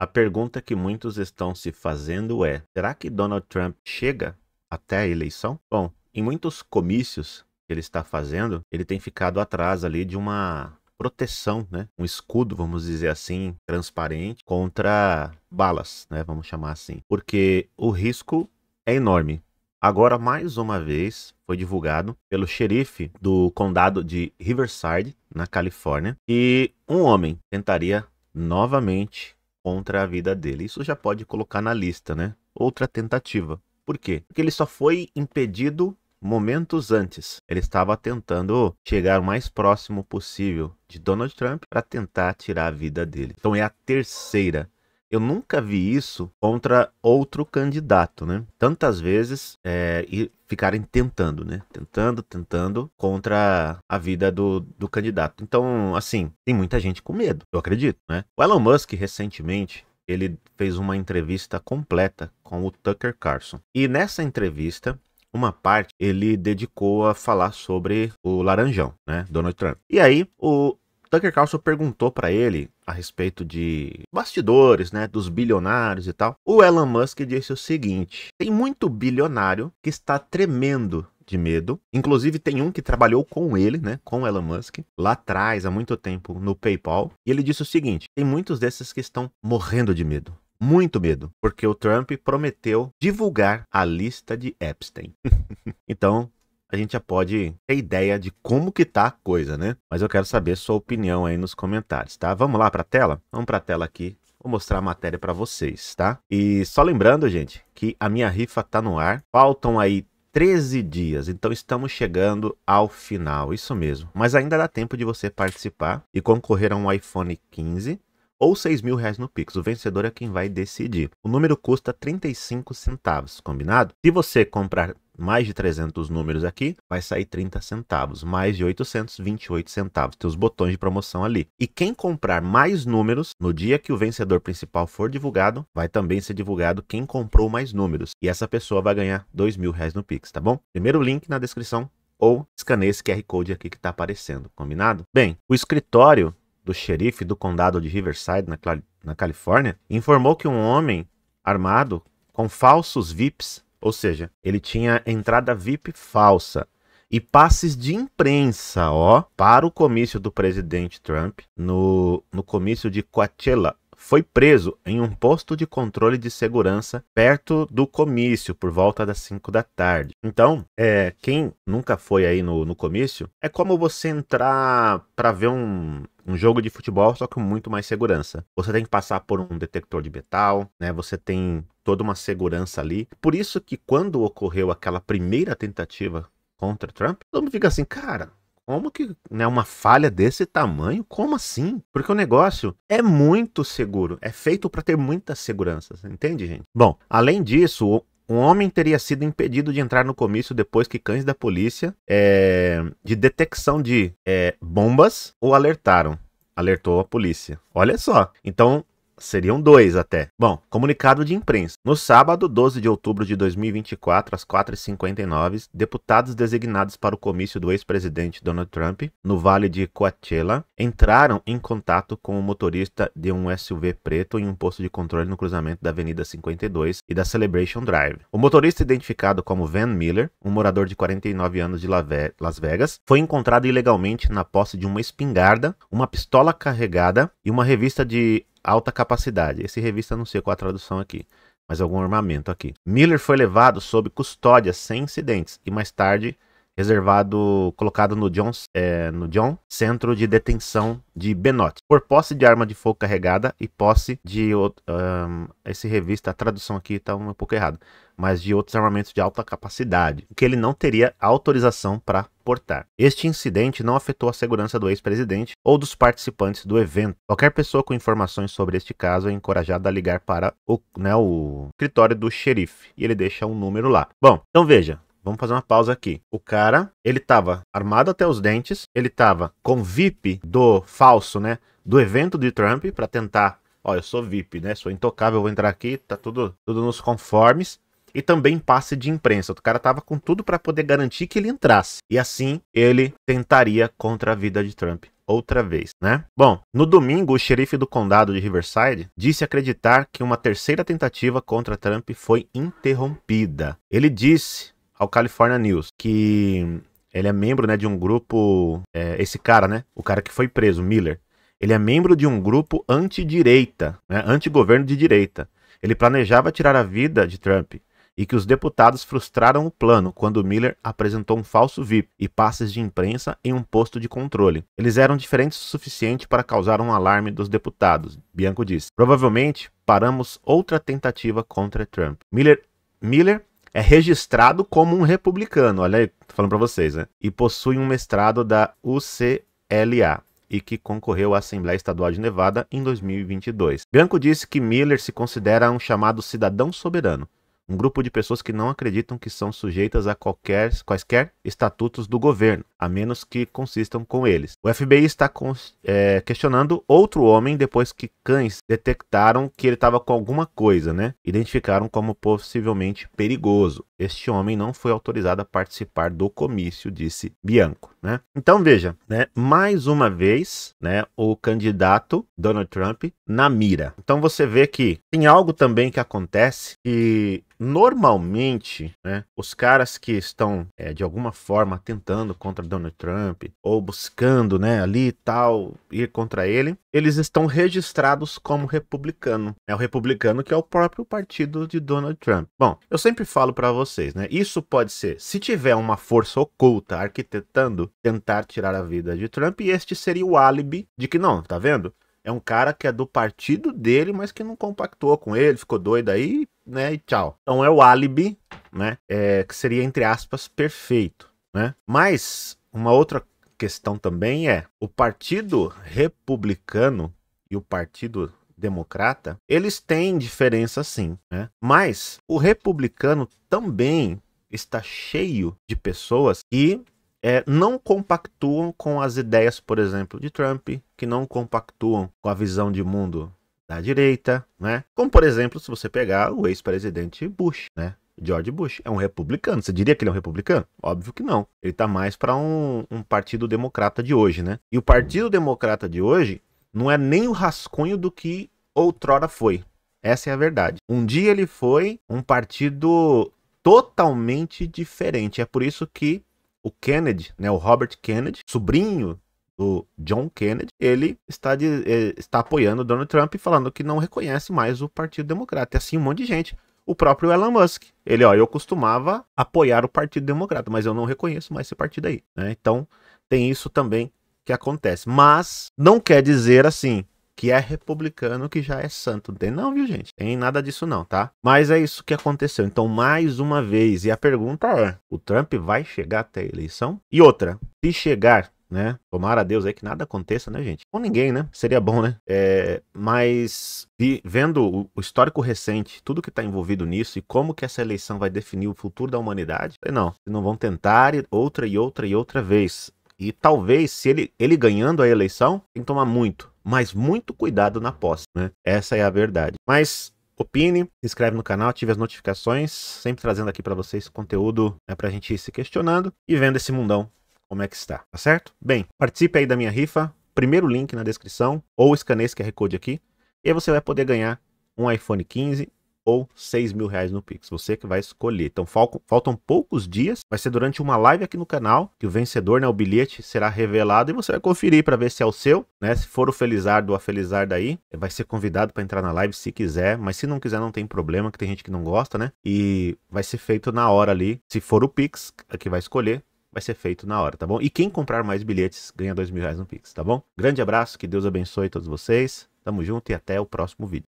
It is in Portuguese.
A pergunta que muitos estão se fazendo é: será que Donald Trump chega até a eleição? Bom, em muitos comícios que ele está fazendo, ele tem ficado atrás ali de uma proteção, né? Um escudo, vamos dizer assim, transparente contra balas, né? Vamos chamar assim, porque o risco é enorme. Agora, mais uma vez, foi divulgado pelo xerife do condado de Riverside, na Califórnia, que um homem tentaria novamente contra a vida dele. Isso já pode colocar na lista, né? Outra tentativa. Por quê? Porque ele só foi impedido momentos antes. Ele estava tentando chegar o mais próximo possível de Donald Trump para tentar tirar a vida dele. Então é a terceira eu nunca vi isso contra outro candidato, né? Tantas vezes é, e ficarem tentando, né? Tentando, tentando contra a vida do, do candidato. Então, assim, tem muita gente com medo, eu acredito, né? O Elon Musk, recentemente, ele fez uma entrevista completa com o Tucker Carlson. E nessa entrevista, uma parte ele dedicou a falar sobre o laranjão, né, Donald Trump. E aí o Tucker Carlson perguntou para ele a respeito de bastidores, né, dos bilionários e tal, o Elon Musk disse o seguinte: tem muito bilionário que está tremendo de medo. Inclusive tem um que trabalhou com ele, né, com Elon Musk, lá atrás, há muito tempo, no PayPal, e ele disse o seguinte: tem muitos desses que estão morrendo de medo. Muito medo, porque o Trump prometeu divulgar a lista de Epstein. então, a gente já pode ter ideia de como que tá a coisa, né? Mas eu quero saber sua opinião aí nos comentários, tá? Vamos lá para a tela? Vamos para a tela aqui. Vou mostrar a matéria para vocês, tá? E só lembrando, gente, que a minha rifa tá no ar. Faltam aí 13 dias, então estamos chegando ao final, isso mesmo. Mas ainda dá tempo de você participar e concorrer a um iPhone 15 ou 6 mil reais no Pix. O vencedor é quem vai decidir. O número custa 35 centavos, combinado? Se você comprar mais de 300 números aqui, vai sair 30 centavos, mais de 828 centavos. Tem os botões de promoção ali. E quem comprar mais números, no dia que o vencedor principal for divulgado, vai também ser divulgado quem comprou mais números. E essa pessoa vai ganhar 2 mil reais no Pix, tá bom? Primeiro link na descrição ou escaneie esse QR Code aqui que está aparecendo, combinado? Bem, o escritório do xerife do condado de Riverside, na, na Califórnia, informou que um homem armado com falsos VIPs, ou seja, ele tinha entrada VIP falsa e passes de imprensa, ó, para o comício do presidente Trump no, no comício de Coachella, foi preso em um posto de controle de segurança perto do comício, por volta das 5 da tarde. Então, é, quem nunca foi aí no, no comício, é como você entrar para ver um, um jogo de futebol, só com muito mais segurança. Você tem que passar por um detector de metal, né? Você tem toda uma segurança ali. Por isso que quando ocorreu aquela primeira tentativa contra Trump, todo mundo fica assim, cara, como que né, uma falha desse tamanho? Como assim? Porque o negócio é muito seguro, é feito para ter muita segurança, entende, gente? Bom, além disso, um homem teria sido impedido de entrar no comício depois que cães da polícia é, de detecção de é, bombas o alertaram. Alertou a polícia. Olha só. Então, Seriam dois até. Bom, comunicado de imprensa. No sábado, 12 de outubro de 2024, às 4h59, deputados designados para o comício do ex-presidente Donald Trump, no Vale de Coachella, entraram em contato com o motorista de um SUV preto em um posto de controle no cruzamento da Avenida 52 e da Celebration Drive. O motorista, identificado como Van Miller, um morador de 49 anos de Las Vegas, foi encontrado ilegalmente na posse de uma espingarda, uma pistola carregada e uma revista de alta capacidade. Esse revista não sei qual a tradução aqui, mas algum armamento aqui. Miller foi levado sob custódia sem incidentes e mais tarde reservado, colocado no John, é, no John Centro de Detenção de Benot por posse de arma de fogo carregada e posse de. Um, esse revista, a tradução aqui está um pouco errada, mas de outros armamentos de alta capacidade, que ele não teria autorização para portar. Este incidente não afetou a segurança do ex-presidente ou dos participantes do evento. Qualquer pessoa com informações sobre este caso é encorajada a ligar para o, né, o escritório do xerife e ele deixa um número lá. Bom, então veja, Vamos fazer uma pausa aqui. O cara, ele tava armado até os dentes, ele tava com VIP do falso, né? Do evento de Trump para tentar, ó, eu sou VIP, né? Sou intocável, vou entrar aqui, tá tudo, tudo nos conformes. E também passe de imprensa. O cara tava com tudo para poder garantir que ele entrasse. E assim ele tentaria contra a vida de Trump outra vez, né? Bom, no domingo, o xerife do condado de Riverside disse acreditar que uma terceira tentativa contra Trump foi interrompida. Ele disse ao California News, que ele é membro né, de um grupo. É, esse cara, né? O cara que foi preso, Miller. Ele é membro de um grupo antidireita, né, antigoverno de direita. Ele planejava tirar a vida de Trump e que os deputados frustraram o plano quando Miller apresentou um falso VIP e passes de imprensa em um posto de controle. Eles eram diferentes o suficiente para causar um alarme dos deputados, Bianco disse. Provavelmente paramos outra tentativa contra Trump. Miller, Miller é registrado como um republicano, olha aí, tô falando para vocês, né? E possui um mestrado da UCLA e que concorreu à Assembleia Estadual de Nevada em 2022. Bianco disse que Miller se considera um chamado cidadão soberano um grupo de pessoas que não acreditam que são sujeitas a qualquer, quaisquer estatutos do governo, a menos que consistam com eles. O FBI está é, questionando outro homem depois que cães detectaram que ele estava com alguma coisa, né? Identificaram como possivelmente perigoso. Este homem não foi autorizado a participar do comício, disse Bianco né? Então veja, né? Mais uma vez, né? O candidato Donald Trump na mira. Então você vê que tem algo também que acontece que normalmente, né, os caras que estão é, de alguma forma tentando contra Donald Trump ou buscando, né, ali tal ir contra ele, eles estão registrados como republicano. É o republicano que é o próprio partido de Donald Trump. Bom, eu sempre falo para vocês, né, isso pode ser, se tiver uma força oculta arquitetando tentar tirar a vida de Trump e este seria o álibi de que não, tá vendo? É um cara que é do partido dele, mas que não compactou com ele, ficou doido aí, né? E tchau. Então é o álibi, né? É, que seria, entre aspas, perfeito, né? Mas uma outra questão também é: o Partido Republicano e o Partido Democrata, eles têm diferença sim, né? Mas o republicano também está cheio de pessoas que é, não compactuam com as ideias, por exemplo, de Trump, que não compactuam com a visão de mundo da direita, né? Como, por exemplo, se você pegar o ex-presidente Bush, né? George Bush é um republicano. Você diria que ele é um republicano? Óbvio que não. Ele tá mais para um, um partido democrata de hoje, né? E o partido democrata de hoje não é nem o rascunho do que outrora foi. Essa é a verdade. Um dia ele foi um partido totalmente diferente. É por isso que o Kennedy, né, o Robert Kennedy, sobrinho do John Kennedy, ele está, de, eh, está apoiando Donald Trump e falando que não reconhece mais o Partido Democrata. E assim um monte de gente. O próprio Elon Musk. Ele, ó, eu costumava apoiar o Partido Democrata, mas eu não reconheço mais esse partido aí. Né? Então, tem isso também que acontece. Mas não quer dizer assim que é republicano que já é santo. Não tem não, viu, gente? Tem nada disso não, tá? Mas é isso que aconteceu. Então, mais uma vez, e a pergunta é, o Trump vai chegar até a eleição? E outra, se chegar, né? Tomara a Deus aí que nada aconteça, né, gente? Com ninguém, né? Seria bom, né? É, mas vi, vendo o histórico recente, tudo que está envolvido nisso e como que essa eleição vai definir o futuro da humanidade, não, não vão tentar outra e outra e outra vez. E talvez, se ele, ele ganhando a eleição, tem que tomar muito mas muito cuidado na posse, né? Essa é a verdade. Mas opine, se inscreve no canal, ative as notificações, sempre trazendo aqui para vocês conteúdo né, para a gente ir se questionando e vendo esse mundão como é que está, tá certo? Bem, participe aí da minha rifa, primeiro link na descrição ou escaneie esse QR Code aqui e aí você vai poder ganhar um iPhone 15 ou 6 mil reais no Pix. Você que vai escolher. Então faltam poucos dias. Vai ser durante uma live aqui no canal que o vencedor, né, o bilhete será revelado e você vai conferir para ver se é o seu, né? Se for o Felizardo ou a Felizarda aí, vai ser convidado para entrar na live se quiser, mas se não quiser não tem problema, que tem gente que não gosta, né? E vai ser feito na hora ali. Se for o Pix que vai escolher, vai ser feito na hora, tá bom? E quem comprar mais bilhetes ganha dois mil reais no Pix, tá bom? Grande abraço, que Deus abençoe todos vocês. Tamo junto e até o próximo vídeo.